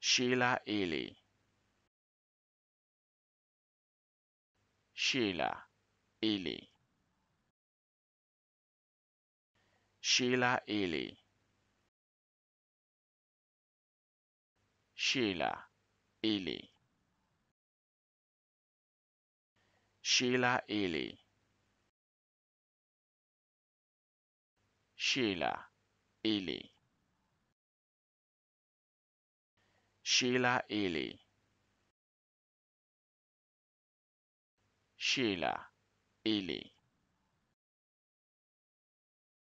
Sheila Ely. Sheila Ely. Sheila Ely. Sheila Ely. Sheila Ely. Sheila Ely. Sheila Ely. Sheila Ely.